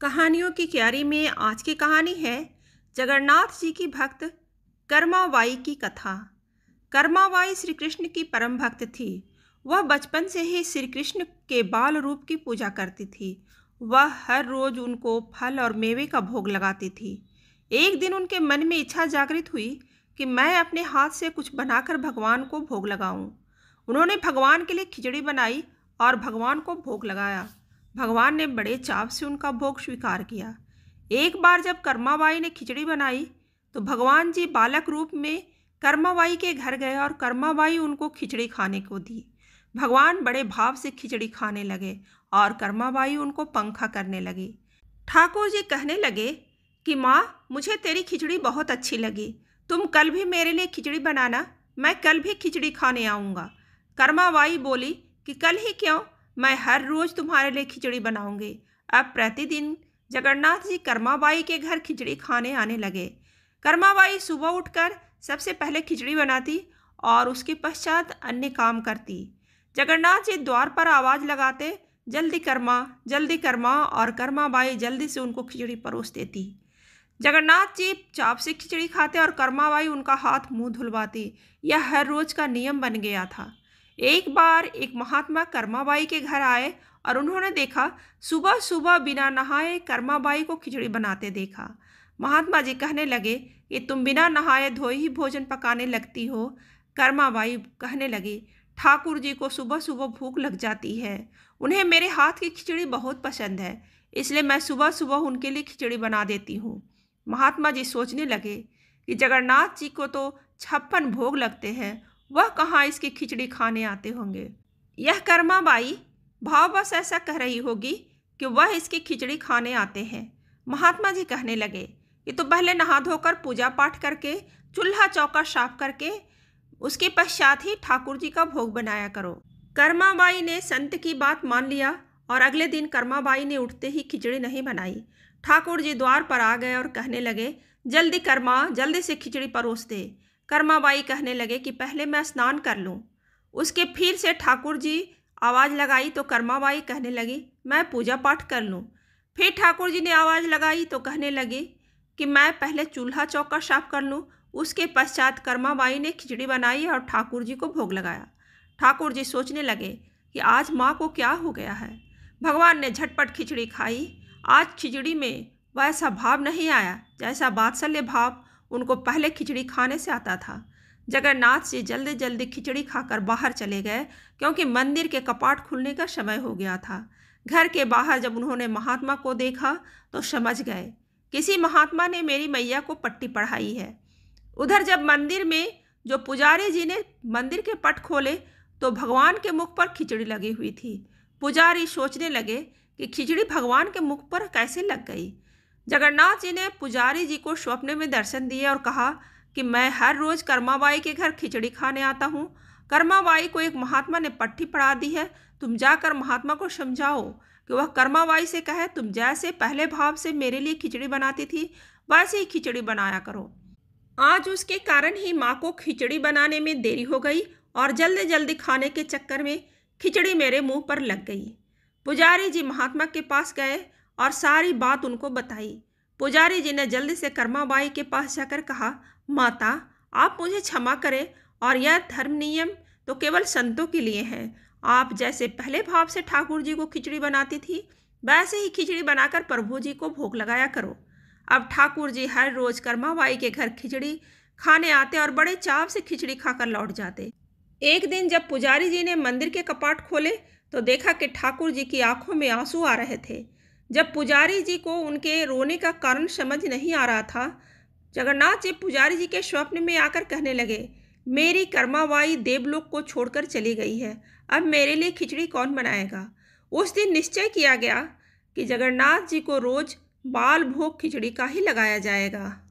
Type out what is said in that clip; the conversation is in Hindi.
कहानियों की क्यारी में आज की कहानी है जगन्नाथ जी की भक्त कर्माबाई की कथा कर्माबाई श्री कृष्ण की परम भक्त थी वह बचपन से ही श्री कृष्ण के बाल रूप की पूजा करती थी वह हर रोज उनको फल और मेवे का भोग लगाती थी एक दिन उनके मन में इच्छा जागृत हुई कि मैं अपने हाथ से कुछ बनाकर भगवान को भोग लगाऊं। उन्होंने भगवान के लिए खिचड़ी बनाई और भगवान को भोग लगाया भगवान ने बड़े चाव से उनका भोग स्वीकार किया एक बार जब कर्माबाई ने खिचड़ी बनाई तो भगवान जी बालक रूप में कर्माबाई के घर गए और कर्माबाई उनको खिचड़ी खाने को दी भगवान बड़े भाव से खिचड़ी खाने लगे और कर्माबाई उनको पंखा करने लगी ठाकुर जी कहने लगे कि माँ मुझे तेरी खिचड़ी बहुत अच्छी लगी तुम कल भी मेरे लिए खिचड़ी बनाना मैं कल भी खिचड़ी खाने आऊँगा कर्माबाई बोली कि कल ही क्यों मैं हर रोज़ तुम्हारे लिए खिचड़ी बनाऊंगी अब प्रतिदिन जगन्नाथ जी कर्माबाई के घर खिचड़ी खाने आने लगे कर्माबाई सुबह उठकर सबसे पहले खिचड़ी बनाती और उसके पश्चात अन्य काम करती जगन्नाथ जी द्वार पर आवाज़ लगाते जल्दी कर्मा जल्दी कर्मा और कर्माबाई जल्दी से उनको खिचड़ी परोस देती जगन्नाथ जी चाप से खिचड़ी खाते और कर्माबाई उनका हाथ मुंह धुलवाती यह हर रोज़ का नियम बन गया था एक बार एक महात्मा कर्माबाई के घर आए और उन्होंने देखा सुबह सुबह बिना नहाए कर्माबाई को खिचड़ी बनाते देखा महात्मा जी कहने लगे कि तुम बिना नहाए धोए ही भोजन पकाने लगती हो कर्माबाई कहने लगी ठाकुर जी को सुबह सुबह भूख लग जाती है उन्हें मेरे हाथ की खिचड़ी बहुत पसंद है इसलिए मैं सुबह सुबह उनके लिए खिचड़ी बना देती हूँ महात्मा जी सोचने लगे कि जगन्नाथ जी को तो छप्पन भोग लगते हैं वह कहाँ इसकी खिचड़ी खाने आते होंगे यह कर्मा बाई भाव बस ऐसा कह रही होगी कि वह इसकी खिचड़ी खाने आते हैं महात्मा जी कहने लगे ये तो पहले नहा धोकर पूजा पाठ करके चूल्हा चौका साफ करके उसके पश्चात ही ठाकुर जी का भोग बनाया करो कर्माबाई ने संत की बात मान लिया और अगले दिन कर्माबाई ने उठते ही खिचड़ी नहीं बनाई ठाकुर जी द्वार पर आ गए और कहने लगे जल्दी कर्मा जल्दी से खिचड़ी परोस दे कर्माबाई कहने लगे कि पहले मैं स्नान कर लूँ उसके फिर से ठाकुर जी आवाज़ लगाई तो कर्माबाई कहने लगी मैं पूजा पाठ कर लूँ फिर ठाकुर जी ने आवाज़ लगाई तो कहने लगी कि मैं पहले चूल्हा चौका साफ कर लूँ उसके पश्चात कर्माबाई ने खिचड़ी बनाई और ठाकुर जी को भोग लगाया ठाकुर जी सोचने लगे कि आज माँ को क्या हो गया है भगवान ने झटपट खिचड़ी खाई आज खिचड़ी में वैसा भाव नहीं आया जैसा बात्सल्य भाव उनको पहले खिचड़ी खाने से आता था जगन्नाथ जी जल्दी जल्दी खिचड़ी खाकर बाहर चले गए क्योंकि मंदिर के कपाट खुलने का समय हो गया था घर के बाहर जब उन्होंने महात्मा को देखा तो समझ गए किसी महात्मा ने मेरी मैया को पट्टी पढ़ाई है उधर जब मंदिर में जो पुजारी जी ने मंदिर के पट खोले तो भगवान के मुख पर खिचड़ी लगी हुई थी पुजारी सोचने लगे कि खिचड़ी भगवान के मुख पर कैसे लग गई जगन्नाथ जी ने पुजारी जी को स्वप्न में दर्शन दिए और कहा कि मैं हर रोज़ कर्माबाई के घर खिचड़ी खाने आता हूँ कर्माबाई को एक महात्मा ने पट्टी पढ़ा दी है तुम जाकर महात्मा को समझाओ कि वह कर्माबाई से कहे तुम जैसे पहले भाव से मेरे लिए खिचड़ी बनाती थी वैसे ही खिचड़ी बनाया करो आज उसके कारण ही माँ को खिचड़ी बनाने में देरी हो गई और जल्दी जल्दी खाने के चक्कर में खिचड़ी मेरे मुंह पर लग गई पुजारी जी महात्मा के पास गए और सारी बात उनको बताई पुजारी जी ने जल्दी से कर्माबाई के पास जाकर कहा माता आप मुझे क्षमा करें और यह धर्म नियम तो केवल संतों के लिए है आप जैसे पहले भाव से ठाकुर जी को खिचड़ी बनाती थी वैसे ही खिचड़ी बनाकर प्रभु जी को भोग लगाया करो अब ठाकुर जी हर रोज कर्माबाई के घर खिचड़ी खाने आते और बड़े चाव से खिचड़ी खाकर लौट जाते एक दिन जब पुजारी जी ने मंदिर के कपाट खोले तो देखा कि ठाकुर जी की आंखों में आंसू आ रहे थे जब पुजारी जी को उनके रोने का कारण समझ नहीं आ रहा था जगन्नाथ जी पुजारी जी के स्वप्न में आकर कहने लगे मेरी कर्मावाई देवलोक को छोड़कर चली गई है अब मेरे लिए खिचड़ी कौन बनाएगा उस दिन निश्चय किया गया कि जगन्नाथ जी को रोज़ बाल भोग खिचड़ी का ही लगाया जाएगा